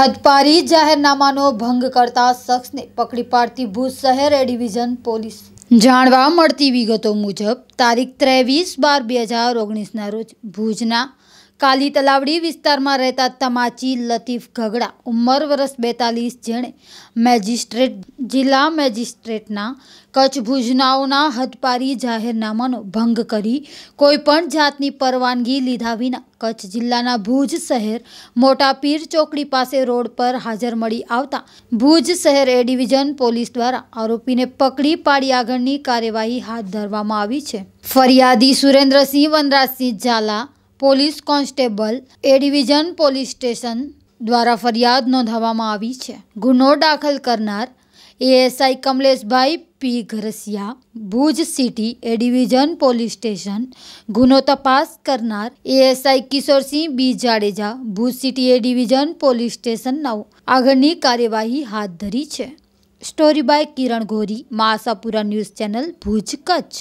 હદપારી જાહેરનામાનો ભંગ કરતા શખ્સને પકડી પાડતી ભુજ શહેર એ ડિવિઝન પોલીસ જાણવા મળતી વિગતો મુજબ તારીખ ત્રેવીસ બાર બે હજાર ઓગણીસના રોજ ભુજના કાલી તલાવડી વિસ્તારમાં રહેતા તમાચી લતીફ ઘગડા ઉંમર વર્ષ બેતાલીસ જેણે મેજિસ્ટ્રેટ જિલ્લા મેજિસ્ટ્રેટના કચ્છ ભુજનાઓના હદપારી જાહેરનામાનો ભંગ કરી કોઈપણ જાતની પરવાનગી લીધા વિના કચ્છ જિલ્લાના ભુજ શહેર મોટા પીર ચોકડી પાસે રોડ પર હાજર મળી આવતા ભુજ શહેર એ ડિવિઝન પોલીસ દ્વારા આરોપીને પકડી પાડી આગળની કાર્યવાહી હાથ ધરવામાં આવી છે ફરિયાદી Surendrasinh Vanrajsinh Zala police constable A division police station દ્વારા ફરિયાદ નોંધાવવામાં આવી છે ગુનો દાખલ કરનાર ASI Kamleshbhai P Gharsiya Bhuj city A division police station ગુનો તપાસ કરનાર ASI Kishorsinh B Jadeja Bhuj city A division police station નવ આગળની કાર્યવાહી હાથ ધરી છે story by Kiran Ghori Masapura news channel Bhuj Kutch